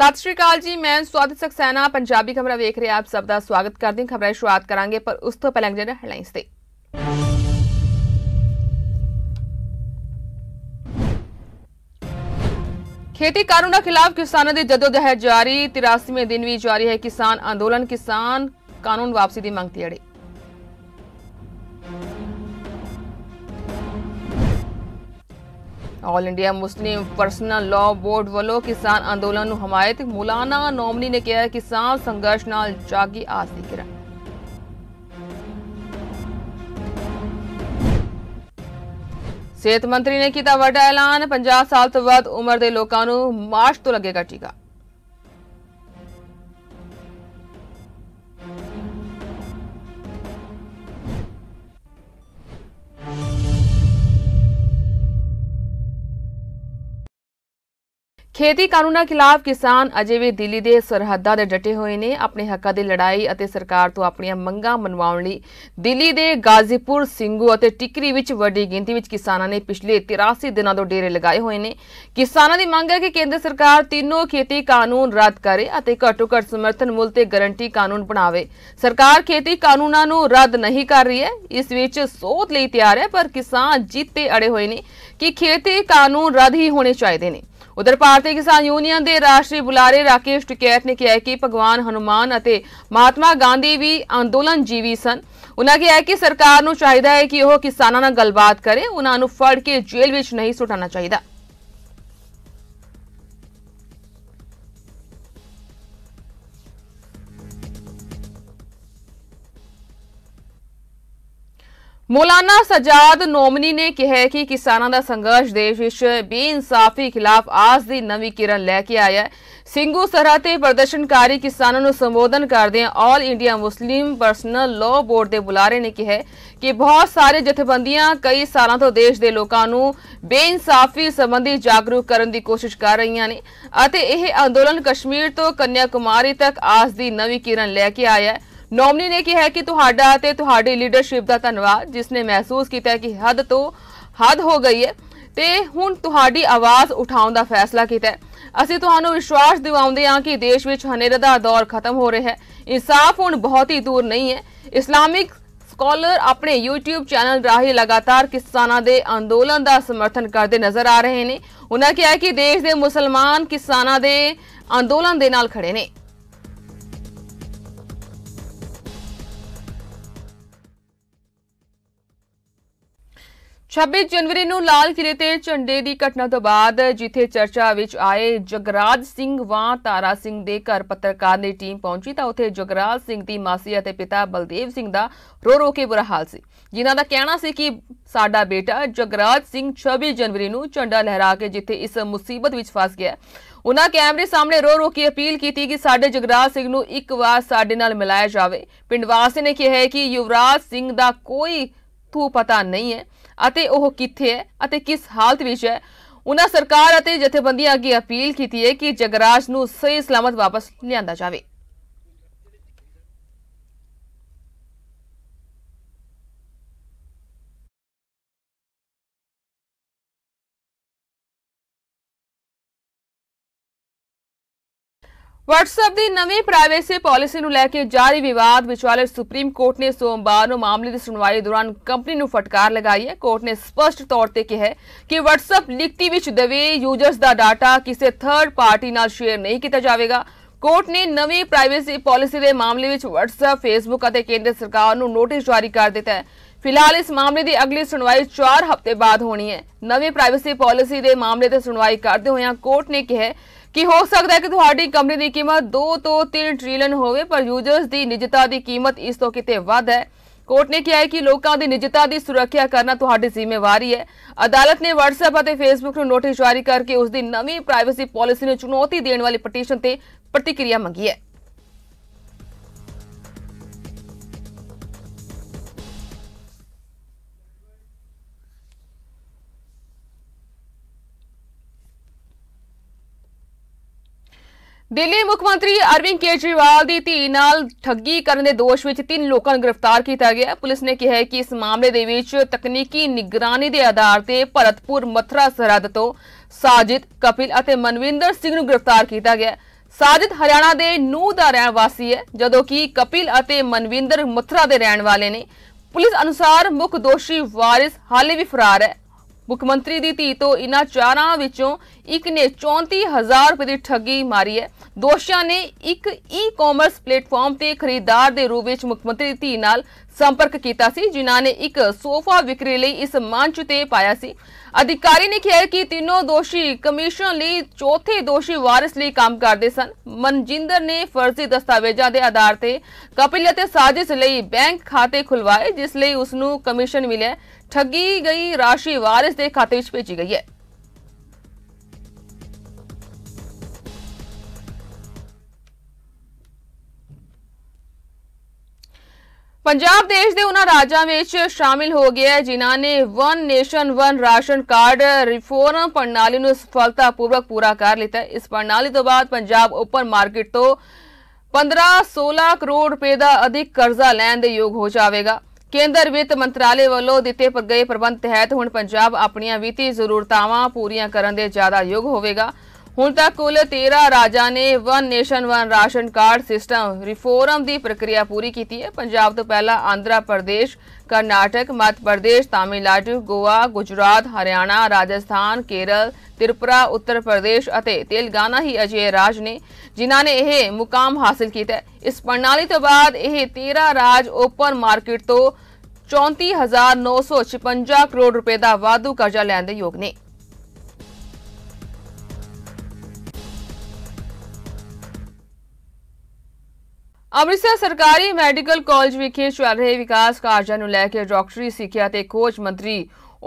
ਸਤਿ ਸ਼੍ਰੀ ਅਕਾਲ ਜੀ ਮੈਂ ਸਵਾਗਤ ਸਕਸੈਨਾ ਪੰਜਾਬੀ ਖਬਰਾਂ ਵੇਖ ਰਹੇ ਆਪ ਸਭ ਦਾ ਸਵਾਗਤ ਕਰਦੇ ਹਾਂ ਖਬਰਾਂ ਸ਼ੁਰੂਆਤ ਕਰਾਂਗੇ ਪਰ ਉਸ ਤੋਂ ਪਹਿਲਾਂ ਜਿਹੜਾ ਹੈਡਲਾਈਨਸ ਤੇ ਖੇਤੀ ਕਾਨੂੰਨਾਂ ਖਿਲਾਫ ਕਿਸਾਨਾਂ ਦੀ ਜਦੋਜਹਿਦ ਜਾਰੀ 83ਵੇਂ ਦਿਨ ਵੀ ਜਾਰੀ ਹੈ ਕਿਸਾਨ ਅੰਦੋਲਨ ਕਿਸਾਨ ਕਾਨੂੰਨ ਵਾਪਸੀ ਦੀ ਮੰਗ ਤੇ ਅੜੇ all India Muslim personal law board ਵੱਲੋਂ ਕਿਸਾਨ ਅੰਦੋਲਨ ਨੂੰ ਹਮਾਇਤ ਮੌਲਾਨਾ ਨੌਮਨੀ ਨੇ ਕਿਹਾ ਕਿ ਸਾਹ ਸੰਘਰਸ਼ ਨਾਲ ਜਾਗੀ ਆਸ ਦੀ ਕਿਰਨ ਸਿਹਤ ਮੰਤਰੀ ਨੇ ਕੀਤਾ ਵੱਡਾ ਐਲਾਨ 50 ਸਾਲ ਤੋਂ ਵੱਧ ਉਮਰ ਦੇ ਲੋਕਾਂ ਨੂੰ ਮਾਰਚ ਤੋਂ ਲੱਗੇਗਾ ਟੀਕਾ ਖੇਤੀ ਕਾਨੂੰਨਾਂ ਖਿਲਾਫ ਕਿਸਾਨ ਅਜੇ ਵੀ ਦਿੱਲੀ ਦੇ ਸਰਹੱਦਾਂ ਦੇ ਡਟੇ ਹੋਏ ਨੇ ਆਪਣੇ ਹੱਕਾਂ ਦੀ ਲੜਾਈ ਅਤੇ ਸਰਕਾਰ ਤੋਂ ਆਪਣੀਆਂ ਮੰਗਾਂ ਮਨਵਾਉਣ ਲਈ ਦਿੱਲੀ ਦੇ ਗਾਜ਼ੀਪੁਰ ਸਿੰਘੂ ਅਤੇ ਟਿਕਰੀ ਵਿੱਚ ਵੱਡੀ ਗਿਣਤੀ ਵਿੱਚ ਕਿਸਾਨਾਂ ਨੇ ਪਿਛਲੇ 83 ਦਿਨਾਂ ਤੋਂ ਡੇਰੇ ਲਗਾਏ ਹੋਏ ਨੇ ਕਿਸਾਨਾਂ ਦੀ ਮੰਗ ਹੈ ਕਿ ਕੇਂਦਰ ਸਰਕਾਰ ਤਿੰਨੋਂ ਖੇਤੀ ਕਾਨੂੰਨ ਰੱਦ ਕਰੇ ਅਤੇ ਘੱਟੋ ਘੱਟ ਸਮਰਥਨ ਮੁੱਲ ਤੇ ਗਾਰੰਟੀ ਕਾਨੂੰਨ ਬਣਾਵੇ ਸਰਕਾਰ ਖੇਤੀ ਕਾਨੂੰਨਾਂ ਨੂੰ ਰੱਦ ਨਹੀਂ ਕਰ ਰਹੀ ਹੈ ਇਸ ਵਿੱਚ ਸੋਧ ਲਈ ਤਿਆਰ ਹੈ ਪਰ ਕਿਸਾਨ ਜਿੱਤੇ ਅੜੇ ਹੋਏ ਨੇ ਕਿ ਖੇਤੀ ਕਾਨੂੰਨ ਰੱਦ ਹੀ ਹੋਣੇ ਚਾਹੀਦੇ ਨੇ ਉਧਰ ਭਾਰਤੀ ਕਿਸਾਨ ਯੂਨੀਅਨ ਦੇ ਰਾਸ਼ਟਰੀ ਬੁਲਾਰੇ ਰਾਕੇਸ਼ ਟਿਕੈਤ ਨੇ ਕਿਹਾ ਕਿ ਭਗਵਾਨ ਹਨੂਮਾਨ ਅਤੇ ਮਹਾਤਮਾ ਗਾਂਧੀ ਵੀ ਅੰਦੋਲਨ ਜੀਵੀ ਸਨ ਉਹਨਾਂ ਕਿਹਾ ਕਿ ਸਰਕਾਰ ਨੂੰ ਚਾਹੀਦਾ ਹੈ ਕਿ ਉਹ ਕਿਸਾਨਾਂ ਨਾਲ ਗੱਲਬਾਤ ਕਰੇ ਉਹਨਾਂ ਨੂੰ ਫੜ ਕੇ ਜੇਲ੍ਹ ਵਿੱਚ ਨਹੀਂ ਸੁਟਾਣਾ ਚਾਹੀਦਾ ਮੌਲਾਨਾ ਸਜਾਦ ਨੋਮਨੀ ਨੇ ਕਿਹਾ ਕਿ ਕਿਸਾਨਾਂ ਦਾ ਸੰਘਰਸ਼ ਦੇਸ਼ ਵਿੱਚ ਬੇਇਨਸਾਫੀ ਖਿਲਾਫ ਆਸ ਦੀ ਨਵੀਂ ਕਿਰਨ ਲੈ ਕੇ ਆਇਆ ਹੈ ਸਿੰਘੂ ਸਰਹੱਦ ਤੇ ਪ੍ਰਦਰਸ਼ਨਕਾਰੀ ਕਿਸਾਨਾਂ ਨੂੰ ਸੰਬੋਧਨ ਕਰਦਿਆਂ all India Muslim personal law board ਦੇ ਬੁਲਾਰੇ ਨੇ ਕਿਹਾ ਕਿ ਬਹੁਤ ਸਾਰੇ ਜਥੇਬੰਦੀਆਂ ਕਈ ਸਾਲਾਂ ਤੋਂ ਦੇਸ਼ ਦੇ ਲੋਕਾਂ ਨੂੰ ਬੇਇਨਸਾਫੀ ਸੰਬੰਧੀ ਜਾਗਰੂਕ ਕਰਨ ਦੀ ਕੋਸ਼ਿਸ਼ ਕਰ ਰਹੀਆਂ ਨੇ ਅਤੇ ਇਹ ਅੰਦੋਲਨ ਕਸ਼ਮੀਰ ਤੋਂ ਕੰਨਿਆ ਕੁਮਾਰੀ ਤੱਕ ਆਸ ਦੀ ਨਵੀਂ ਕਿਰਨ ਲੈ ਕੇ ਆਇਆ ਹੈ ਨੋਮਨੀ ਨੇ ਕਿਹਾ ਕਿ ਤੁਹਾਡਾ ਤੇ ਤੁਹਾਡੀ ਲੀਡਰਸ਼ਿਪ ਦਾ ਧੰਨਵਾਦ ਜਿਸ ਨੇ ਮਹਿਸੂਸ ਕੀਤਾ ਕਿ ਹੱਦ ਤੋਂ ਹੱਦ ਹੋ ਗਈ ਹੈ ਤੇ ਹੁਣ ਤੁਹਾਡੀ ਆਵਾਜ਼ ਉਠਾਉਣ ਦਾ ਫੈਸਲਾ ਕੀਤਾ ਹੈ ਅਸੀਂ ਤੁਹਾਨੂੰ ਵਿਸ਼ਵਾਸ ਦਿਵਾਉਂਦੇ ਹਾਂ ਕਿ ਦੇਸ਼ ਵਿੱਚ ਹਨੇਰੇ ਦਾ ਦੌਰ ਖਤਮ ਹੋ ਰਿਹਾ ਹੈ ਇਨਸਾਫ ਹੁਣ ਬਹੁਤ ਹੀ ਦੂਰ ਨਹੀਂ ਹੈ ਇਸਲਾਮਿਕ ਸਕਾਲਰ ਆਪਣੇ YouTube ਚੈਨਲ ਰਾਹੀਂ ਲਗਾਤਾਰ ਕਿਸਾਨਾਂ ਦੇ ਅੰਦੋਲਨ ਦਾ ਸਮਰਥਨ ਕਰਦੇ ਨਜ਼ਰ ਆ ਰਹੇ ਨੇ ਉਹਨਾਂ ਕਿਹਾ ਕਿ ਦੇਸ਼ ਦੇ ਮੁਸਲਮਾਨ ਕਿਸਾਨਾਂ ਦੇ ਅੰਦੋਲਨ ਦੇ ਨਾਲ ਖੜੇ ਨੇ 26 ਜਨਵਰੀ ਨੂੰ ਲਾਲ ਕਿਲੇ ਤੇ ਝੰਡੇ ਦੀ ਘਟਨਾ ਤੋਂ ਬਾਅਦ ਜਿੱਥੇ ਚਰਚਾ ਵਿੱਚ ਆਏ ਜਗਰਾਜ ਸਿੰਘ ਵਾਂ ਤਾਰਾ ਸਿੰਘ ਦੇ ਘਰ ਪੱਤਰਕਾਰ ਦੀ ਟੀਮ ਪਹੁੰਚੀ ਤਾਂ ਉੱਥੇ ਜਗਰਾਜ ਸਿੰਘ ਦੀ ਮਾਸੀ ਅਤੇ ਪਿਤਾ ਬਲਦੇਵ ਸਿੰਘ ਦਾ ਰੋ ਰੋ ਕੇ ਬੁਰਾ ਹਾਲ ਸੀ ਜਿਨ੍ਹਾਂ ਦਾ ਕਹਿਣਾ ਸੀ ਕਿ ਸਾਡਾ ਬੇਟਾ ਜਗਰਾਜ ਸਿੰਘ 26 ਜਨਵਰੀ ਨੂੰ ਝੰਡਾ ਲਹਿਰਾ ਕੇ ਜਿੱਥੇ ਇਸ ਮੁਸੀਬਤ ਵਿੱਚ ਫਸ ਗਿਆ ਉਹਨਾਂ ਕੈਮਰੇ ਸਾਹਮਣੇ ਰੋ ਰੋ ਕੇ ਅਪੀਲ ਕੀਤੀ ਕਿ ਸਾਡੇ ਜਗਰਾਜ ਸਿੰਘ ਨੂੰ ਇੱਕ ਵਾਰ ਸਾਡੇ ਨਾਲ ਮਿਲਾਇਆ ਜਾਵੇ ਪਿੰਡ ਵਾਸੀ ਨੇ ਕਿਹਾ ਹੈ ਕਿ ਯੁਵਰਾਜ ਸਿੰਘ ਦਾ ਕੋਈ ਥੂ ਪਤਾ ਨਹੀਂ ਹੈ ਅਤੇ ਉਹ ਕਿੱਥੇ ਹੈ ਅਤੇ ਕਿਸ ਹਾਲਤ ਵਿੱਚ ਹੈ ਉਹਨਾਂ ਸਰਕਾਰ ਅਤੇ ਜਥੇਬੰਦੀਆਂ ਅੱਗੇ ਅਪੀਲ ਕੀਤੀ ਹੈ ਕਿ ਜਗਰਾਜ ਨੂੰ ਸਹੀ ਸਲਾਮਤ ਵਾਪਸ ਲਿਆਂਦਾ ਜਾਵੇ WhatsApp ਦੀ ਨਵੀਂ ਪ੍ਰਾਈਵੇਸੀ ਪਾਲਿਸੀ ਨੂੰ ਲੈ ਕੇ ਜਾਰੀ ਵਿਵਾਦ ਵਿਚਾਲੇ ਸੁਪਰੀਮ ਕੋਰਟ ਨੇ ਸੋਮਵਾਰ ਨੂੰ ਮਾਮਲੇ ਦੀ ਸੁਣਵਾਈ ਦੌਰਾਨ ਕੰਪਨੀ ਨੂੰ ਫਟਕਾਰ ਲਗਾਈ ਹੈ ਕੋਰਟ ਨੇ ਸਪਸ਼ਟ ਤੌਰ ਤੇ ਕਿਹਾ ਕਿ WhatsApp ਲਿਖਤੀ ਵਿੱਚ ਦਵੇ ਯੂਜ਼ਰਸ ਦਾ ਡਾਟਾ ਕਿਸੇ ਥਰਡ ਪਾਰਟੀ ਨਾਲ ਸ਼ੇਅਰ ਨਹੀਂ ਕੀਤਾ ਜਾਵੇਗਾ ਕੋਰਟ ਨੇ ਨਵੀਂ ਪ੍ਰਾਈਵੇਸੀ ਪਾਲਿਸੀ ਦੇ ਮਾਮਲੇ ਵਿੱਚ WhatsApp Facebook ਅਤੇ ਕੇਂਦਰ ਸਰਕਾਰ ਨੂੰ ਨੋਟਿਸ ਜਾਰੀ ਕਰ ਦਿੱਤਾ ਹੈ ਫਿਲਹਾਲ ਇਸ ਮਾਮਲੇ ਦੀ ਅਗਲੀ ਸੁਣਵਾਈ 4 ਹਫ਼ਤੇ ਬਾਅਦ ਹੋਣੀ ਹੈ ਨਵੀਂ ਪ੍ਰਾਈਵੇਸੀ ਪਾਲਿਸੀ ਦੇ ਮਾਮਲੇ ਤੇ ਸੁਣਵਾਈ ਕਰਦੇ ਹੋਏ ਕੋਰਟ ਨੇ ਕਿਹਾ ਕਿ ਹੋ ਸਕਦਾ ਹੈ ਕਿ ਤੁਹਾਡੀ ਕੰਪਨੀ ਦੀ ਕੀਮਤ 2 ਤੋਂ 3 ਟ੍ਰਿਲੀਅਨ ਹੋਵੇ ਪਰ ਯੂਜ਼ਰਸ ਦੀ ਨਿੱਜਤਾ ਦੀ ਕੀਮਤ ਇਸ ਤੋਂ ਕਿਤੇ ਵੱਧ ਹੈ ਕੋਰਟ ਨੇ ਕਿਹਾ ਹੈ ਕਿ ਲੋਕਾਂ ਦੀ ਨਿੱਜਤਾ ਦੀ ਸੁਰੱਖਿਆ ਕਰਨਾ ਤੁਹਾਡੀ ਜ਼ਿੰਮੇਵਾਰੀ ਹੈ ਅਦਾਲਤ ਨੇ WhatsApp ਅਤੇ Facebook ਨੂੰ ਨੋਟਿਸ ਜਾਰੀ ਕਰਕੇ ਉਸ ਦੀ ਨਵੀਂ ਪ੍ਰਾਈਵੇਸੀ ਪਾਲਿਸੀ ਨੂੰ ਚੁਣੌਤੀ ਦੇਣ ਵਾਲੀ ਪਟੀਸ਼ਨ ਤੇ ਪ੍ਰਤੀਕਿਰਿਆ ਮੰਗੀ ਹੈ ਦਿੱਲੀ ਮੁੱਖ ਮੰਤਰੀ ਅਰਵਿੰਦ ਕੇਜਰੀਵਾਲ ਦੀ ਧੀ ਨਾਲ ਠੱਗੀ ਕਰਨ ਦੇ ਦੋਸ਼ ਵਿੱਚ ਤਿੰਨ ਲੋਕਾਂ ਨੂੰ ਗ੍ਰਿਫਤਾਰ ਕੀਤਾ ਗਿਆ ਪੁਲਿਸ ਨੇ ਕਿਹਾ ਹੈ ਕਿ ਇਸ ਮਾਮਲੇ ਦੇ ਵਿੱਚ ਤਕਨੀਕੀ ਨਿਗਰਾਨੀ ਦੇ ਆਧਾਰ ਤੇ ਭਰਤਪੁਰ ਮਥਰਾ ਸਰਹੱਦ ਤੋਂ ਸਾਜਿਦ ਕਪਿਲ ਅਤੇ ਮਨਵਿੰਦਰ ਸਿੰਘ ਨੂੰ ਗ੍ਰਿਫਤਾਰ ਕੀਤਾ ਗਿਆ ਸਾਜਿਦ ਹਰਿਆਣਾ ਦੇ ਨੂਹ ਦਾ ਰਹਿਣ ਵਾਸੀ ਹੈ ਜਦੋਂ ਕਿ ਕਪਿਲ ਅਤੇ ਮਨਵਿੰਦਰ ਮਥਰਾ ਦੇ ਰਹਿਣ ਵਾਲੇ ਨੇ ਪੁਲਿਸ ਅਨੁਸਾਰ ਮੁੱਖ ਦੋਸ਼ੀ ਵਾਰਿਸ ਹਾਲੇ ਵੀ ਫਰਾਰ ਹੈ ਮੁੱਖ ਮੰਤਰੀ ਦੀ ਧੀ ਤੋਂ ਇਨ੍ਹਾਂ ਚਾਰਾਂ ਵਿੱਚੋਂ ਇੱਕ ਨੇ 34000 ਰੁਪਏ ਦੀ ਠੱਗੀ ਮਾਰੀ ਹੈ ਦੋਸ਼ੀਆਂ ਨੇ ਇੱਕ ਈ-ਕਾਮਰਸ ਪਲੇਟਫਾਰਮ ਤੇ ਖਰੀਦਦਾਰ ਦੇ ਰੂਪ ਵਿੱਚ ਮੁੱਖ ਮੰਤਰੀ ਦੀ ਧੀ ਨਾਲ ਸੰਪਰਕ ਕੀਤਾ ਸੀ ਜਿਨ੍ਹਾਂ ਨੇ ਇੱਕ ਸੋਫਾ ਵਿਕਰੀ ਲਈ ਇਸ ਮੰਚ ਤੇ ਪਾਇਆ ਸੀ ਅਧਿਕਾਰੀ ਨੇ ਕਿਹਾ ਕਿ ਤਿੰਨੋਂ ਦੋਸ਼ੀ ਕਮਿਸ਼ਨ ਲਈ ਚੌਥੇ ਦੋਸ਼ੀ ਵਾਰਿਸ ਲਈ ਕੰਮ ਕਰਦੇ ਸਨ ਮਨਜਿੰਦਰ ਨੇ ਫਰਜ਼ੀ ਦਸਤਾਵੇਜ਼ਾਂ ਦੇ ਆਧਾਰ ਤੇ ਕਪਿਲ ਅਤੇ ਸਾਜ਼ਿਸ਼ ਲਈ ਬੈਂਕ ਖਾਤੇ ਖੁਲਵਾਏ ਜਿਸ ਲਈ ਉਸ ਨੂੰ ਕਮਿਸ਼ਨ ਮਿਲਿਆ ਠੱਗੀ ਗਈ ਰਾਸ਼ੀ ਵਾਰਿਸ ਦੇ ਖਾਤੇ ਵਿੱਚ ਭੇਜੀ ਗਈ ਹੈ ਪੰਜਾਬ ਦੇਸ਼ ਦੇ ਉਹਨਾਂ ਰਾਜਾਂ ਵਿੱਚ ਸ਼ਾਮਿਲ ਹੋ ਗਿਆ ਹੈ ਜਿਨ੍ਹਾਂ ਨੇ one nation one ration card reform ਪ੍ਰਣਾਲੀ ਨੂੰ ਸਫਲਤਾਪੂਰਵਕ ਪੂਰਾ ਕਰ ਹੈ ਇਸ ਪ੍ਰਣਾਲੀ ਤੋਂ ਬਾਅਦ ਪੰਜਾਬ ਓਪਨ ਮਾਰਕੀਟ ਤੋਂ 15-16 ਕਰੋੜ ਰੁਪਏ ਦਾ ਅਧਿਕ ਕਰਜ਼ਾ ਲੈਣ ਦੇ ਯੋਗ ਹੋ ਜਾਵੇਗਾ ਕੇਂਦਰ ਵਿੱਤ ਮੰਤਰਾਲੇ ਵੱਲੋਂ ਦਿੱਤੇ ਗਏ ਪ੍ਰਬੰਧ ਤਹਿਤ ਹੁਣ ਪੰਜਾਬ ਆਪਣੀਆਂ ਵਿੱਤੀ ਜ਼ਰੂਰਤਾਵਾਂ ਪੂਰੀਆਂ ਕਰਨ ਦੇ ਜ਼ਿਆਦਾ ਯੋਗ ਹੋਵੇਗਾ ਹੁਣ ਤੱਕ ਕੁੱਲ 13 ਰਾਜਾਂ ਨੇ one nation one ration card system reform ਦੀ ਪ੍ਰਕਿਰਿਆ ਪੂਰੀ ਕੀਤੀ ਹੈ ਪੰਜਾਬ ਤੋਂ ਪਹਿਲਾਂ ਆਂਧਰਾ ਪ੍ਰਦੇਸ਼ ਕਰਨਾਟਕ ਮੱਧ ਪ੍ਰਦੇਸ਼ ਤਾਮਿਲਨਾਡੂ ਗੋਆ ਗੁਜਰਾਤ ਹਰਿਆਣਾ ਰਾਜਸਥਾਨ ਕੇਰਲ ਤ੍ਰਿਪੁਰਾ ਉੱਤਰ ਪ੍ਰਦੇਸ਼ ਅਤੇ ਤੇਲਗਾਨਾ ਹੀ ਅਜੇ ਰਾਜ ਨੇ ਜਿਨ੍ਹਾਂ ਨੇ ਇਹ ਮੁਕਾਮ ਹਾਸਲ ਕੀਤਾ ਇਸ ਪ੍ਰਣਾਲੀ ਤੋਂ ਬਾਅਦ ਇਹ 13 ਰਾਜ ਓਪਨ ਮਾਰਕੀਟ ਤੋਂ 34956 ਕਰੋੜ ਰੁਪਏ ਦਾ ਵਾਧੂ ਕਰਜ਼ਾ ਲੈਣ ਦੇ ਯੋਗ ਨੇ ਅੰਮ੍ਰਿਤਸਰ ਸਰਕਾਰੀ ਮੈਡੀਕਲ ਕਾਲਜ ਵਿਖੇ ਚੱਲ ਰਹੇ ਵਿਕਾਸ ਕਾਰਜਾਂ ਨੂੰ ਲੈ ਕੇ ਡਾਕਟਰੀ ਸਿੱਖਿਆ ਤੇ ਖੋਜ ਮੰਤਰੀ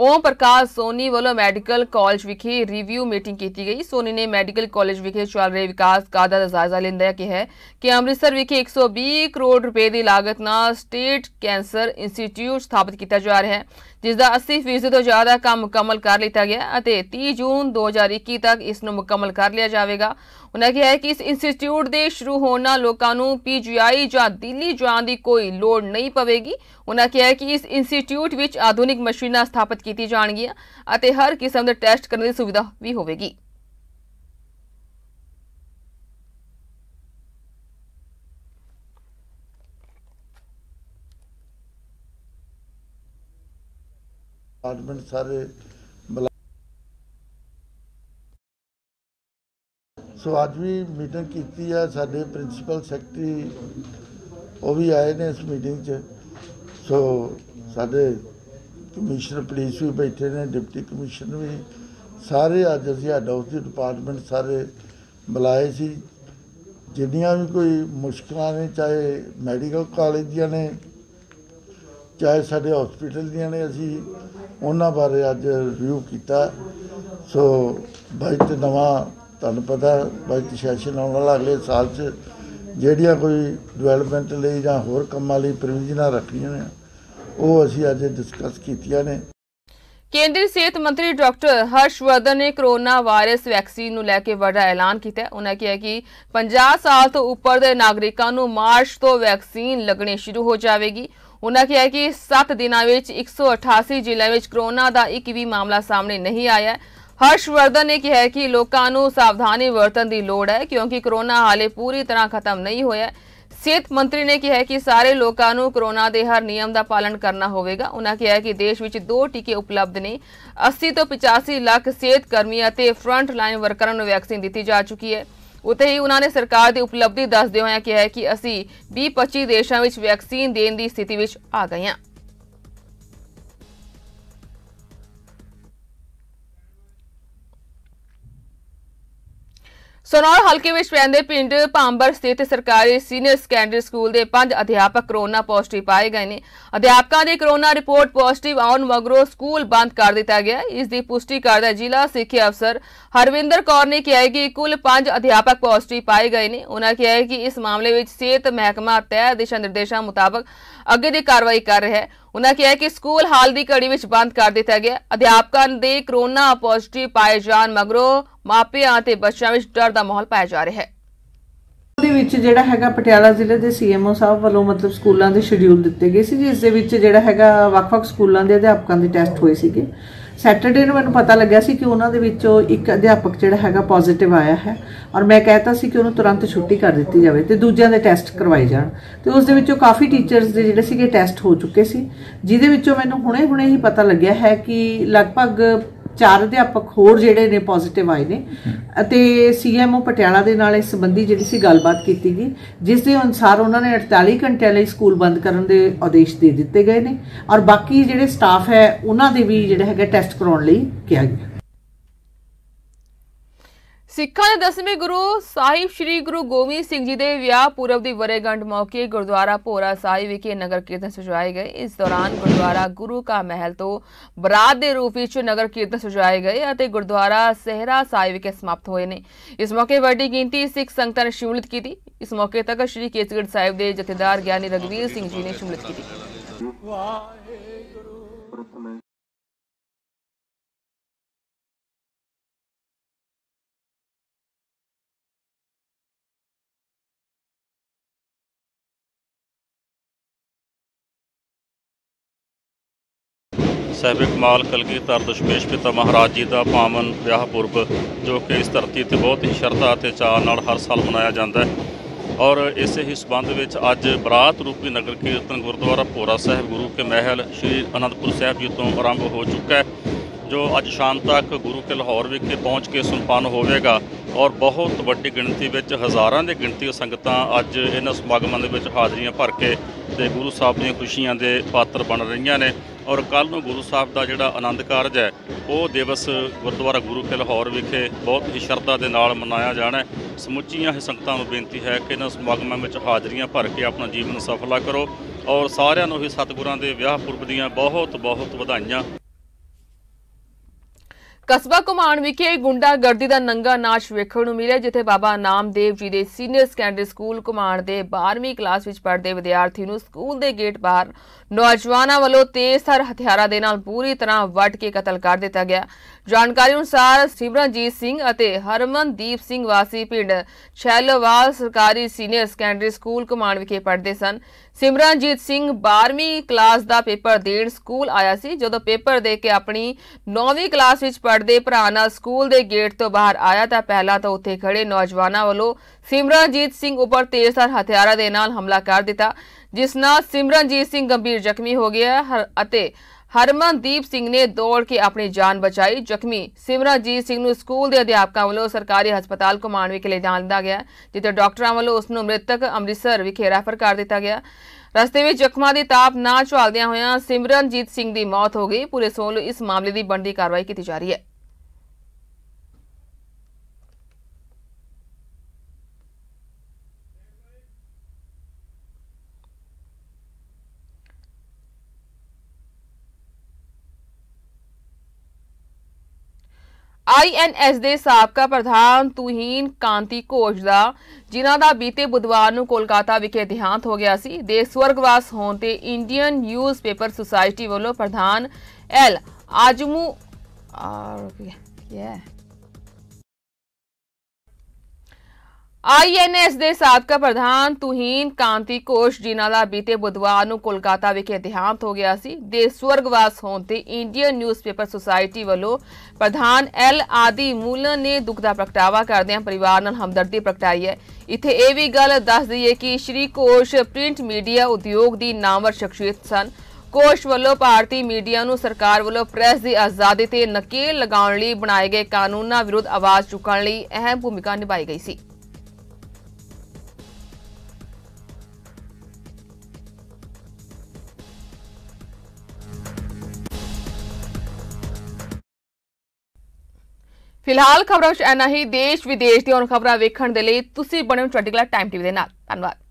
ਓਮ ਪ੍ਰਕਾਸ਼ ਸੋਨੀ ਵੱਲੋਂ ਮੈਡੀਕਲ ਕਾਲਜ ਵਿਖੇ ਰਿਵਿਊ ਮੀਟਿੰਗ ਕੀਤੀ ਗਈ ਸੋਨੀ ਨੇ ਮੈਡੀਕਲ ਕਾਲਜ ਵਿਖੇ ਚੱਲ ਰਹੇ ਵਿਕਾਸ ਕਾਦਾ ਦਾ ਜਾਇਜ਼ਾ ਲੈਂਦਿਆਂ ਕਿਹਾ ਕਿ ਅੰਮ੍ਰਿਤਸਰ ਵਿਖੇ 120 ਕਰੋੜ ਰੁਪਏ ਦੀ ਲਾਗਤ ਨਾਲ ਸਟੇਟ ਕੈਂਸਰ ਇੰਸਟੀਚਿਊਟ ਸਥਾਪਿਤ ਕੀਤਾ ਜਾ ਰਿਹਾ ਹੈ ਜਿਸ ਦਾ 80% ਤੋਂ ਜ਼ਿਆਦਾ ਕੰਮ ਮੁਕੰਮਲ ਕਰ ਲਿਆ ਗਿਆ ਅਤੇ 30 ਜੂਨ 2021 ਤੱਕ ਇਸ ਨੂੰ ਮੁਕੰਮਲ ਕਰ ਲਿਆ ਜਾਵੇਗਾ ਉਹਨਾਂ ਕਿਹਾ ਕਿ ਇਸ ਇੰਸਟੀਚਿਊਟ ਦੇ ਸ਼ੁਰੂ ਹੋਣ ਨਾਲ ਲੋਕਾਂ ਨੂੰ ਪੀਜੀਆਈ ਜਾਂ ਦਿੱਲੀ ਜਾਣ ਦੀ ਕੋਈ ਲੋੜ ਨਹੀਂ ਪਵੇਗੀ ਉਹਨਾਂ ਕਿਹਾ ਕਿ ਇਸ ਇੰਸਟੀਚਿਊਟ ਵਿੱਚ ਆਧੁਨਿਕ ਮਸ਼ੀਨਾਂ ਸਥਾਪਿਤ ਕੀਤੀ ਜਾਣਗੀਆਂ ਅਤੇ ਹਰ ਕਿਸਮ ਦੇ ਟੈਸਟ ਕਰਨ ਦੀ ਸੁਵਿਧਾ ਵੀ ਹੋਵੇਗੀ ਡਿਪਾਰਟਮੈਂਟ ਸਾਰੇ ਸੋ ਅੱਜ ਵੀ ਮੀਟਿੰਗ ਕੀਤੀ ਹੈ ਸਾਡੇ ਪ੍ਰਿੰਸੀਪਲ ਸੈਕਟਰੀ ਉਹ ਵੀ ਆਏ ਨੇ ਇਸ ਮੀਟਿੰਗ 'ਚ ਸੋ ਸਾਡੇ ਕਮਿਸ਼ਨਰ ਪੁਲਿਸ ਵੀ ਬੈਠੇ ਨੇ ਡਿਪਟੀ ਕਮਿਸ਼ਨਰ ਵੀ ਸਾਰੇ ਅੱਜ ਅਸੀਂ ਸਾਡਾ ਉਸ ਦੀ ਡਿਪਾਰਟਮੈਂਟ ਸਾਰੇ ਬੁਲਾਏ ਸੀ ਜਿੰਨੀਆਂ ਵੀ ਕੋਈ ਮੁਸ਼ਕਲਾਂ ਨੇ ਚਾਹੇ ਮੈਡੀਕਲ ਕਾਲਜ ਦੀਆਂ ਨੇ ਚਾਹੇ ਸਾਡੇ ਹਸਪੀਟਲ ਦੀਆਂ ਨੇ ਅਸੀਂ ਉਹਨਾਂ ਬਾਰੇ ਅੱਜ ਰਿਵਿਊ ਕੀਤਾ ਸੋ ਤੇ ਨਵਾਂ ਤੁਹਾਨੂੰ ਪਤਾ ਤੇ ਸੈਸ਼ਨ ਆਉਣ ਵਾਲਾ ਅਗਲੇ ਸਾਲ 'ਚ ਜਿਹੜੀਆਂ ਕੋਈ ਡਿਵੈਲਪਮੈਂਟ ਲਈ ਜਾਂ ਹੋਰ ਕੰਮਾਂ ਲਈ ਪ੍ਰੋਵੀਜ਼ਨਾਂ ਰੱਖੀਆਂ ਨੇ ਉਹ ਅਸੀਂ ਅੱਜ ਡਿਸਕਸ ਕੀਤੀਆਂ ਨੇ ਕੇਂਦਰੀ ਸਿਹਤ ਮੰਤਰੀ ਡਾਕਟਰ ਹਰਸ਼ਵਰਧਨ ਨੇ ਕਰੋਨਾ ਵਾਇਰਸ ਵੈਕਸੀਨ ਨੂੰ ਲੈ ਕੇ ਵੱਡਾ ਐਲਾਨ ਕੀਤਾ ਉਹਨਾਂ ਕਿਹਾ ਕਿ 50 ਸਾਲ ਤੋਂ ਉੱਪਰ ਦੇ ਨਾਗਰਿਕਾਂ ਨੂੰ ਮਾਰਚ ਤੋਂ ਵੈਕਸੀਨ ਲੱਗਣੀ ਸ਼ੁਰੂ ਹੋ ਜਾਵੇਗੀ ਉਹਨਾਂ ਕਿਹਾ ਕਿ 7 ਦਿਨਾਂ ਵਿੱਚ 188 ਜ਼ਿਲ੍ਹਿਆਂ ਵਿੱਚ ਕਰੋਨਾ ਦਾ ਇੱਕ ਵੀ ਮਾਮਲਾ ਸਾਹਮਣੇ ਨਹੀਂ ਆਇਆ ਹਰਸ਼ਵਰਧਨ ਨੇ ਕਿਹਾ ਕਿ ਲੋਕਾਂ ਨੂੰ ਸਾਵਧਾਨੀ ਵਰਤਣ ਦੀ ਲੋੜ ਹੈ ਕਿਉਂਕਿ ਕਰੋਨਾ ਹਾਲੇ ਪੂਰੀ ਤਰ੍ਹਾਂ ਖਤਮ ਨਹੀਂ ਹੋਇਆ ਹੈ ਸਿਹਤ ਮੰਤਰੀ ਨੇ ਕਿਹਾ ਕਿ ਸਾਰੇ ਲੋਕਾਂ ਨੂੰ ਕਰੋਨਾ ਦੇ ਹਰ ਨਿਯਮ ਦਾ ਪਾਲਣ ਕਰਨਾ ਹੋਵੇਗਾ ਉਹਨਾਂ ਕਿਹਾ ਕਿ ਦੇਸ਼ ਵਿੱਚ ਦੋ ਟੀਕੇ ਉਪਲਬਧ ਨੇ 80 ਤੋਂ 85 ਲੱਖ ਸਿਹਤ ਕਰਮੀ ਅਤੇ ਫਰੰਟ ਲਾਈਨ ਵਰਕਰਾਂ ਨੂੰ ਵੈਕਸੀਨ ਦਿੱਤੀ ਜਾ ਚੁੱਕੀ ਹੈ ਉਤੇ ਹੀ ਉਹਨਾਂ ਨੇ ਸਰਕਾਰ ਦੀ ਉਪਲਬਧੀ ਦੱਸਦੇ ਹੋਇਆ ਕਿਹਾ ਕਿ ਅਸੀਂ 20-25 ਦੇਸ਼ਾਂ ਵਿੱਚ ਵੈਕਸੀਨ ਦੇਣ ਦੀ ਸਥਿਤੀ ਵਿੱਚ ਆ ਗਏ ਹਾਂ ਸੋਨੌਰ ਹਲਕੇ ਵਿੱਚ ਪੈਂਦੇ ਪਿੰਡ ਪਾਂਬਰ ਸਥਿਤ ਸਰਕਾਰੀ ਸੀਨੀਅਰ ਸੈਕੰਡਰੀ ਸਕੂਲ ਦੇ ਪੰਜ ਅਧਿਆਪਕ ਕਰੋਨਾ ਪੋਜ਼ਿਟਿਵ ਪਾਏ ਗਏ ਨੇ ਅਧਿਆਪਕਾਂ ਦੀ ਕਰੋਨਾ ਰਿਪੋਰਟ ਪੋਜ਼ਿਟਿਵ ਆਉਣ ਮਗਰੋਂ ਸਕੂਲ ਬੰਦ ਕਰ ਦਿੱਤਾ ਗਿਆ ਇਸ ਦੀ ਪੁਸ਼ਟੀ ਕਰਦਾ ਜ਼ਿਲ੍ਹਾ ਸਿੱਖਿਆ ਅਫਸਰ ਹਰਵਿੰਦਰ ਕੌਰ ਨੇ ਕਿਹਾ ਕਿ ਕੁੱਲ ਪੰਜ ਅਧਿਆਪਕ ਪੋਜ਼ਿਟਿਵ ਪਾਏ ਗਏ ਨੇ ਉਹਨਾਂ ਕਿਹਾ ਕਿ ਇਸ ਮਾਮਲੇ ਵਿੱਚ ਸਿਹਤ ਮਹਿਕਮਾ ਤੈਅ ਦਿਸ਼ਾ ਨਿਰਦੇਸ਼ਾਂ ਮੁਤਾਬਕ ਅੱਗੇ ਦੀ ਕਾਰਵਾਈ ਕਰ ਰਿਹਾ ਹੈ ਉਹਨਾਂ ਕਿਹਾ ਕਿ ਸਕੂਲ ਹਾਲ ਦੀ ਘੜੀ ਵਿੱਚ ਬੰਦ ਕਰ ਦਿੱਤਾ ਗਿਆ ਅਧਿਆਪਕਾਂ ਦੇ ਕਰੋਨਾ ਪੋਜ਼ਿਟਿਵ ਪਾਏ ਜਾਣ ਮਗਰੋਂ ਮਾਪਿਆਂ ਤੇ ਬੱਚਿਆਂ ਵਿੱਚ ਡਰ ਦਾ ਮਾਹੌਲ ਪਾਇਆ ਜਾ ਰਿਹਾ ਹੈ ਦੇ ਵਿੱਚ ਜਿਹੜਾ ਹੈਗਾ ਪਟਿਆਲਾ ਜ਼ਿਲ੍ਹੇ ਦੇ ਸੀਐਮਓ ਸਾਹਿਬ ਵੱਲੋਂ ਮਤਲਬ ਸਕੂਲਾਂ ਦੇ ਸ਼ਡਿਊਲ ਦਿੱਤੇ ਗਏ ਸੀ ਜਿਸ ਦੇ ਵਿੱਚ ਜਿਹੜਾ ਹੈਗਾ ਵੱਖ-ਵੱਖ ਸਕੂਲਾਂ ਦੇ ਅਧਿਆਪਕਾਂ ਦੇ ਟੈਸਟ ਹੋਏ ਸੀਗੇ ਸੈਟਰਡੇ ਨੂੰ ਮੈਨੂੰ ਪਤਾ ਲੱਗਿਆ ਸੀ ਕਿ ਉਹਨਾਂ ਦੇ ਵਿੱਚੋਂ ਇੱਕ ਅਧਿਆਪਕ ਜਿਹੜਾ ਹੈਗਾ ਪੋਜ਼ਿਟਿਵ ਆਇਆ ਹੈ ਔਰ ਮੈਂ ਕਹਿਤਾ ਸੀ ਕਿ ਉਹਨੂੰ ਤੁਰੰਤ ਛੁੱਟੀ ਕਰ ਦਿੱਤੀ ਜਾਵੇ ਤੇ ਦੂਜਿਆਂ ਦੇ ਟੈਸਟ ਕਰਵਾਏ ਜਾਣ ਤੇ ਉਸ ਦੇ ਵਿੱਚੋਂ ਕਾਫੀ ਟੀਚਰਸ ਦੇ ਜਿਹੜੇ ਸੀਗੇ ਟੈਸਟ ਹੋ ਚੁੱਕੇ ਸੀ ਜਿਹਦੇ ਵਿੱਚੋਂ ਮੈਨੂੰ ਹੁਣੇ-ਹੁਣੇ ਹੀ ਪਤਾ ਲੱਗਿਆ ਹੈ ਕਿ ਲਗਭਗ ਚਾਰ ਅਧਿਆਪਕ ਹੋਰ ਜਿਹੜੇ ਨੇ ਪੋਜ਼ਿਟਿਵ ਆਏ ਨੇ ਅਤੇ ਸੀਐਮਓ ਪਟਿਆਲਾ ਦੇ ਨਾਲ ਇਸ ਸੰਬੰਧੀ ਜਿਹੜੀ ਸੀ ਗੱਲਬਾਤ ਕੀਤੀ ਗਈ ਜਿਸ ਦੇ ਅਨੁਸਾਰ ਉਹਨਾਂ ਨੇ 48 ਘੰਟੇ ਲਈ ਸਕੂਲ ਬੰਦ ਕਰਨ ਦੇ ਆਦੇਸ਼ ਦੇ ਦਿੱਤੇ ਗਏ ਨੇ ਔਰ ਬਾਕੀ ਜਿਹੜੇ ਸਟਾਫ ਹੈ ਉਹਨਾਂ ਦੇ ਵੀ ਜਿਹੜਾ ਹੈਗਾ ਟੈਸਟ ਕਰਾਉਣ ਲਈ ਕਿਹਾ ਗਿਆ ਸਿੱਖਾਂ ਦੇ 10ਵੇਂ ਗੁਰੂ ਸਾਹਿਬ ਸ੍ਰੀ ਗੁਰੂ ਗੋਬਿੰਦ ਸਿੰਘ ਜੀ ਦੇ ਵਿਆਹ ਪੂਰਵ ਦੀ ਵਰੇਗੰਢ ਮੌਕੇ ਗੁਰਦੁਆਰਾ ਭੋਰਾ ਸਾਹਿਬ ਵਿਖੇ ਨਗਰ ਕੀਰਤਨ ਸਜਾਏ ਗਏ ਇਸ ਦੌਰਾਨ ਗੁਰਦੁਆਰਾ ਗੁਰੂ ਕਾ ਮਹਿਲ ਤੋਂ ਬਰਾਤ ਦੇ ਰੂਪ ਵਿੱਚ ਨਗਰ ਕੀਰਤਨ ਸਜਾਏ ਗਏ ਅਤੇ ਗੁਰਦੁਆਰਾ ਸਹਿਰਾ ਸਾਹਿਬ ਵਿਖੇ ਸਮਾਪਤ ਹੋਏ ਨੇ ਇਸ ਮੌਕੇ ਵੱਡੀ ਗਿਣਤੀ ਸਿੱਖ ਸੰਗਤਾਂ ਨੇ ਸ਼ਮੂਲੀਅਤ ਕੀਤੀ ਇਸ ਮੌਕੇ ਤੱਕ ਸ੍ਰੀ ਕੇਸਗੜ੍ਹ ਸਾਹਿਬ ਦੇ ਜਥੇਦਾਰ ਗਿਆਨੀ ਰਗਵੀਰ ਸਿੰਘ ਜੀ ਨੇ ਸ਼ਮੂਲੀਅਤ ਕੀਤੀ ਸਾਹਿਬ ਕਮਾਲ ਕਲਗੀਧਰ ਦਸ਼ਮੇਸ਼ ਪਿਤਾ ਮਹਾਰਾਜ ਜੀ ਦਾ ਪਾਵਨ ਵਿਆਹ ਪੁਰਬ ਜੋ ਕਿ ਇਸ ਧਰਤੀ ਤੇ ਬਹੁਤ ਹੀ ਸ਼ਰਧਾ ਅਤੇ ਚਾਅ ਨਾਲ ਹਰ ਸਾਲ ਮਨਾਇਆ ਜਾਂਦਾ ਹੈ ਔਰ ਇਸੇ ਹੀ ਸਬੰਧ ਵਿੱਚ ਅੱਜ ਬਰਾਤ ਰੂਪੀ ਨਗਰ ਕੀਰਤਨ ਗੁਰਦੁਆਰਾ ਭੋਰਾ ਸਾਹਿਬ ਗੁਰੂ ਕੇ ਮਹਿਲ ਸ੍ਰੀ ਅਨੰਦਪੁਰ ਸਾਹਿਬ ਜੀ ਤੋਂ ਆਰੰਭ ਹੋ ਚੁੱਕਾ ਹੈ ਜੋ ਅੱਜ ਸ਼ਾਮ ਤੱਕ ਗੁਰੂ ਕੇ ਲਾਹੌਰ ਵਿਖੇ ਪਹੁੰਚ ਕੇ ਸੰਪੰਨ ਹੋਵੇਗਾ ਔਰ ਬਹੁਤ ਵੱਡੀ ਗਿਣਤੀ ਵਿੱਚ ਹਜ਼ਾਰਾਂ ਦੇ ਗਿਣਤੀ ਉਹ ਸੰਗਤਾਂ ਅੱਜ ਇਹਨਾਂ ਸਮਾਗਮਾਂ ਦੇ ਵਿੱਚ ਹਾਜ਼ਰੀਆਂ ਭਰ ਕੇ ਤੇ ਗੁਰੂ ਸਾਹਿਬ ਦੀਆਂ ਖੁਸ਼ੀਆਂ ਦੇ ਪਾਤਰ ਬਣ ਰਹੀਆਂ ਨੇ ਔਰ ਕੱਲ ਨੂੰ ਗੁਰੂ ਸਾਹਿਬ ਦਾ ਜਿਹੜਾ ਆਨੰਦ ਕਾਰਜ ਹੈ ਉਹ ਦਿਵਸ ਗੁਰਦੁਆਰਾ ਗੁਰੂ ਕੇ ਲਾਹੌਰ ਵਿਖੇ ਬਹੁਤ ਹੀ ਸ਼ਰਧਾ ਦੇ ਨਾਲ ਮਨਾਇਆ ਜਾਣਾ ਸਮੁੱਚੀਆਂ ਇਹ ਸੰਗਤਾਂ ਨੂੰ ਬੇਨਤੀ ਹੈ ਕਿ ਇਹਨਾਂ ਸਮਾਗਮਾਂ ਵਿੱਚ ਹਾਜ਼ਰੀਆਂ ਭਰ ਕੇ ਆਪਣਾ ਜੀਵਨ ਸਫਲਾ ਕਰੋ ਔਰ ਸਾਰਿਆਂ ਨੂੰ ਹੀ ਸਤਿਗੁਰਾਂ ਦੇ ਵਿਆਹ ਪੁਰਬ ਦੀਆਂ ਬਹੁਤ ਬਹੁਤ ਵਧਾਈਆਂ ਕਸਬਾ ਕੁਮਾਨ ਵਿਖੇ ਗੁੰਡਾਗਰਦੀ ਦਾ ਨੰਗਾ ਨਾਚ ਵੇਖਣ ਨੂੰ ਮਿਲਿਆ ਜਿੱਥੇ ਬਾਬਾ ਨਾਮਦੇਵ ਜੀ ਦੇ ਸੀਨੀਅਰ ਸੈਕੰਡਰੀ ਸਕੂਲ ਕੁਮਾਨ ਦੇ 12ਵੀਂ ਕਲਾਸ ਵਿੱਚ ਪੜ੍ਹਦੇ ਵਿਦਿਆਰਥੀ ਨੂੰ ਸਕੂਲ ਦੇ ਗੇਟ ਬਾਹਰ ਨੌਜਵਾਨਾਂ ਵੱਲੋਂ ਤੇਜ਼ ਸਰ ਹਥਿਆਰਾਂ ਦੇ ਨਾਲ ਪੂਰੀ ਤਰ੍ਹਾਂ ਵੱਟ ਕੇ ਕਤਲ ਕਰ ਦਿੱਤਾ ਗਿਆ ਜਾਣਕਾਰੀ ਅਨੁਸਾਰ ਸਿਮਰਨਜੀਤ ਸਿੰਘ ਅਤੇ ਹਰਮਨਦੀਪ ਸਿੰਘ ਵਾਸੀ ਪਿੰਡ ਛੈਲਵਾਲ ਸਰਕਾਰੀ ਸੀਨੀਅਰ ਸੈਕੰਡਰੀ ਸਕੂਲ ਕੁਮਾਨ ਵਿਖੇ ਪੜ੍ਹਦੇ ਸਨ ਸਿਮਰਨਜੀਤ ਸਿੰਘ 12ਵੀਂ ਕਲਾਸ ਦਾ ਪੇਪਰ ਦੇਣ ਸਕੂਲ ਆਇਆ ਸੀ ਜਦੋਂ ਪੇਪਰ ਦੇ ਕੇ ਆਪਣੀ 9ਵੀਂ ਕਲਾਸ ਵਿੱਚ ਪੜ੍ਹਦੇ ਭਰਾ ਨਾਲ ਸਕੂਲ ਦੇ ਗੇਟ ਤੋਂ ਬਾਹਰ ਆਇਆ ਤਾਂ ਪਹਿਲਾਂ ਤਾਂ ਉੱਥੇ ਖੜੇ ਨੌਜਵਾਨਾਂ ਵੱਲੋਂ ਸਿਮਰਨਜੀਤ ਸਿੰਘ ਉੱਪਰ ਤੇਜ਼ਧਾਰ ਹਥਿਆਰਾਂ ਦੇ ਨਾਲ ਹਮਲਾ ਕਰ ਦਿੱਤਾ ਜਿਸ ਨਾਲ ਸਿਮਰਨਜੀਤ ਸਿੰਘ ਗੰਭੀਰ ਜ਼ਖਮੀ ਹੋ ਗਿਆ ਅਤੇ ਹਰਮਨਦੀਪ ਸਿੰਘ ਨੇ ਦੌੜ ਕੇ ਆਪਣੀ ਜਾਨ ਬਚਾਈ ਜ਼ਖਮੀ ਸਿਮਰਜੀਤ ਸਿੰਘ ਨੂੰ ਸਕੂਲ ਦੇ ਅਧਿਆਪਕਾਂ ਵੱਲੋਂ ਸਰਕਾਰੀ ਹਸਪਤਾਲ ਕੁਮਾਨ ਕੇ ਲੈ ਜਾਂਦਾ ਗਿਆ ਜਿੱਥੇ ਡਾਕਟਰਾਂ ਵੱਲੋਂ ਉਸ ਨੂੰ ਮ੍ਰਿਤਕ ਅੰਮ੍ਰਿਤਸਰ ਵਿਖੇ ਰੈਫਰ ਕਰ ਦਿੱਤਾ ਗਿਆ ਰਸਤੇ ਵਿੱਚ ਜ਼ਖਮਾਂ ਦੀ ਤਾਪ ਨਾ ਝੱਲਦਿਆਂ ਹੋਇਆਂ ਸਿਮਰਨਜੀਤ ਸਿੰਘ ਦੀ ਮੌਤ ਹੋ ਗਈ ਪੁਲਿਸ ਵੱਲੋਂ ਇਸ ਮਾਮਲੇ ਦੀ ਬਣਦੀ ਕਾਰਵਾਈ ਕੀਤੀ ਜਾ ਰਹੀ ਹੈ ਆਈਐਨਐਸ ਦੇ ਸਾਬਕਾ ਪ੍ਰਧਾਨ ਤੁਹੀਨ ਕਾਂਤੀ ਘੋਸ਼ ਦਾ ਜਿਨ੍ਹਾਂ ਦਾ ਬੀਤੇ ਬੁੱਧਵਾਰ ਨੂੰ ਕੋਲਕਾਤਾ ਵਿਖੇ ਦਿਹਾਂਤ ਹੋ ਗਿਆ ਸੀ ਦੇ ਸਵਰਗਵਾਸ ਹੋਣ ਤੇ ਇੰਡੀਅਨ ਨਿਊਜ਼ਪੇਪਰ ਸੁਸਾਇਟੀ ਵੱਲੋਂ ਪ੍ਰਧਾਨ ਐਲ ਆਜਮੂ ਆਰ ਹੈ ਆਈਐਨਐਸ ਦੇ ਸਾਬਕਾ ਪ੍ਰਧਾਨ ਤੁਹੀਨ ਕਾਂਤੀ ਕੋਸ਼ ਜੀ ਨਾਲ ਬੀਤੇ ਬੁੱਧਵਾਰ ਨੂੰ ਕੋਲਕਾਤਾ ਵਿਖੇ ਦਿਹਾਂਤ ਹੋ ਗਿਆ ਸੀ ਦੇ ਸਵਰਗਵਾਸ ਹੋਣ ਤੇ ਇੰਡੀਅਨ ਨਿਊਜ਼ਪੇਪਰ ਸੁਸਾਇਟੀ ਵੱਲੋਂ ਪ੍ਰਧਾਨ ਐਲ ਆਦੀ ਮੂਲਨ ਨੇ ਦੁੱਖ ਦਾ ਪ੍ਰਗਟਾਵਾ ਕਰਦਿਆਂ ਪਰਿਵਾਰ ਨਾਲ ਹਮਦਰਦੀ ਪ੍ਰਗਟਾਈ ਹੈ ਇੱਥੇ ਇਹ ਵੀ ਗੱਲ ਦੱਸ ਦਈਏ ਕਿ ਸ਼੍ਰੀ ਕੋਸ਼ ਪ੍ਰਿੰਟ ਮੀਡੀਆ ਉਦਯੋਗ ਦੀ ਨਾਮਵਰ ਸ਼ਖਸੀਅਤ ਸਨ ਕੋਸ਼ ਵੱਲੋਂ ਭਾਰਤੀ ਮੀਡੀਆ ਨੂੰ ਸਰਕਾਰ ਵੱਲੋਂ ਪ੍ਰੈਸ ਦੀ ਆਜ਼ਾਦੀ ਤੇ ਨਕੇਲ ਲਗਾਉਣ ਲਈ ਬਣਾਏ ਗਏ ਕਾਨੂੰਨਾਂ ਵਿਰੁੱਧ ਆਵਾਜ਼ ਚੁੱਕਣ ਲਈ ਅਹਿਮ ਭੂਮਿਕਾ ਨਿਭਾਈ ਗਈ ਸੀ ਫਿਲਹਾਲ ਖਬਰਾਂ ਚ ਐਨਾ ਹੀ ਦੇਸ਼ ਵਿਦੇਸ਼ ਦੀਆਂ ਖਬਰਾਂ ਵੇਖਣ ਦੇ ਲਈ ਤੁਸੀਂ ਬਣੇ ਹੋ ਚੜ੍ਹਦੀ ਕਲਾ ਟਾਈਮ ਟੀਵੀ ਦੇ ਨਾਲ ਧੰਨਵਾਦ